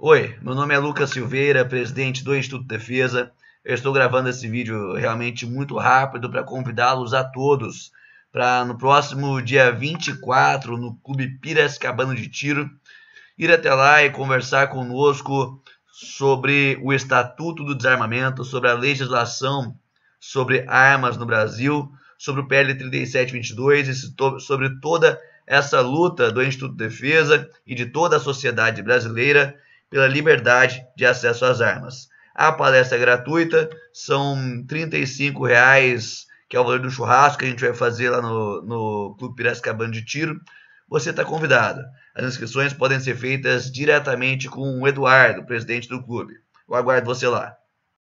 Oi, meu nome é Lucas Silveira, presidente do Instituto Defesa. Eu estou gravando esse vídeo realmente muito rápido para convidá-los a todos para no próximo dia 24, no Clube Cabano de Tiro, ir até lá e conversar conosco sobre o Estatuto do Desarmamento, sobre a legislação sobre armas no Brasil, sobre o PL 3722 e sobre toda essa luta do Instituto de Defesa e de toda a sociedade brasileira pela liberdade de acesso às armas. A palestra é gratuita, são R$ reais, que é o valor do churrasco que a gente vai fazer lá no, no Clube Piracicabana de Tiro. Você está convidado. As inscrições podem ser feitas diretamente com o Eduardo, presidente do clube. Eu aguardo você lá.